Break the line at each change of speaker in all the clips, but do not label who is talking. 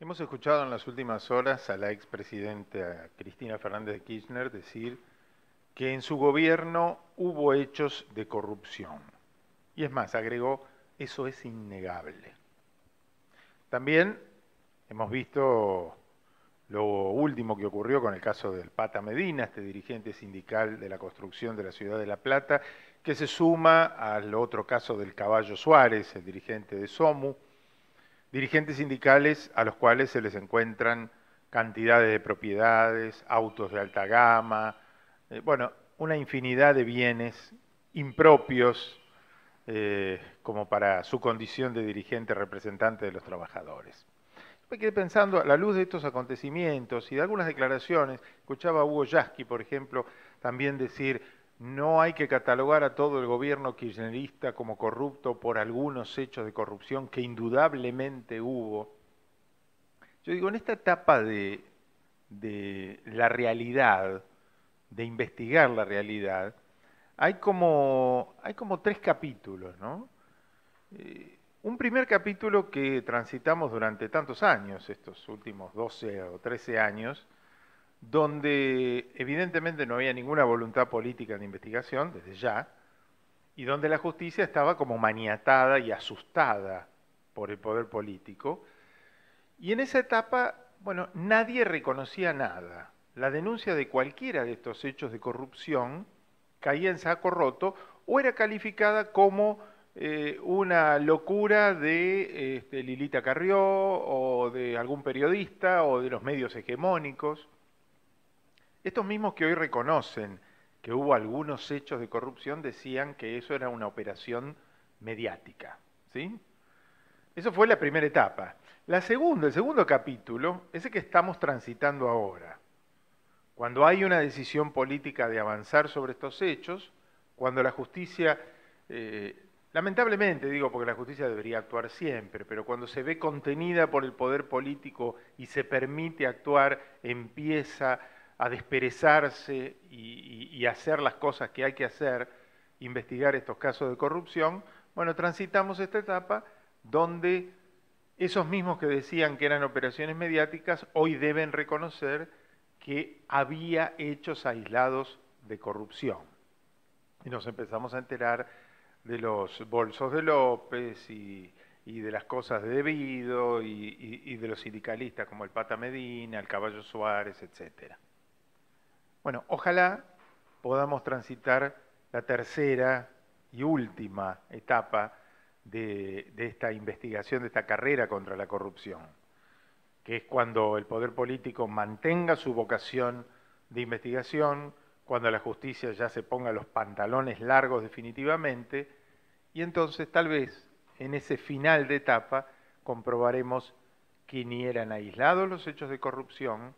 Hemos escuchado en las últimas horas a la expresidenta Cristina Fernández de Kirchner decir que en su gobierno hubo hechos de corrupción. Y es más, agregó, eso es innegable. También hemos visto lo último que ocurrió con el caso del Pata Medina, este dirigente sindical de la construcción de la ciudad de La Plata, que se suma al otro caso del Caballo Suárez, el dirigente de SOMU dirigentes sindicales a los cuales se les encuentran cantidades de propiedades, autos de alta gama, eh, bueno, una infinidad de bienes impropios eh, como para su condición de dirigente representante de los trabajadores. Me quedé pensando, a la luz de estos acontecimientos y de algunas declaraciones, escuchaba a Hugo Yasky, por ejemplo, también decir, no hay que catalogar a todo el gobierno kirchnerista como corrupto por algunos hechos de corrupción que indudablemente hubo. Yo digo, en esta etapa de, la realidad, de investigar la realidad, hay como, hay como tres capítulos, ¿no? Eh, un primer capítulo que transitamos durante tantos años, estos últimos 12 o 13 años, donde evidentemente no había ninguna voluntad política de investigación, desde ya, y donde la justicia estaba como maniatada y asustada por el poder político. Y en esa etapa, bueno, nadie reconocía nada. La denuncia de cualquiera de estos hechos de corrupción caía en saco roto o era calificada como eh, una locura de este, Lilita Carrió o de algún periodista o de los medios hegemónicos. Estos mismos que hoy reconocen que hubo algunos hechos de corrupción decían que eso era una operación mediática. ¿sí? Eso fue la primera etapa. La segunda, el segundo capítulo, es el que estamos transitando ahora. Cuando hay una decisión política de avanzar sobre estos hechos, cuando la justicia, eh, lamentablemente digo porque la justicia debería actuar siempre, pero cuando se ve contenida por el poder político y se permite actuar, empieza a desperezarse y, hacer las cosas que hay que hacer, investigar estos casos de corrupción, bueno, transitamos esta etapa donde esos mismos que decían que eran operaciones mediáticas hoy deben reconocer que había hechos aislados de corrupción. Y nos empezamos a enterar de los bolsos de López y, de las cosas de debido y, y, de los sindicalistas como el Pata Medina, el Caballo Suárez, etcétera. Bueno, ojalá podamos transitar la tercera y última etapa de, esta investigación, de esta carrera contra la corrupción, que es cuando el poder político mantenga su vocación de investigación, cuando la justicia ya se ponga los pantalones largos definitivamente, y entonces tal vez en ese final de etapa comprobaremos que ni eran aislados los hechos de corrupción,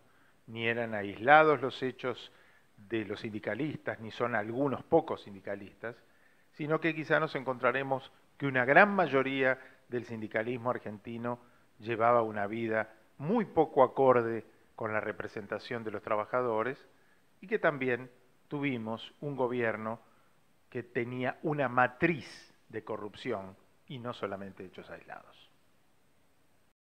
ni eran aislados los hechos de los sindicalistas, ni son algunos pocos sindicalistas, sino que quizá nos encontraremos que una gran mayoría del sindicalismo argentino llevaba una vida muy poco acorde con la representación de los trabajadores y que también tuvimos un gobierno que tenía una matriz de corrupción y no solamente hechos aislados.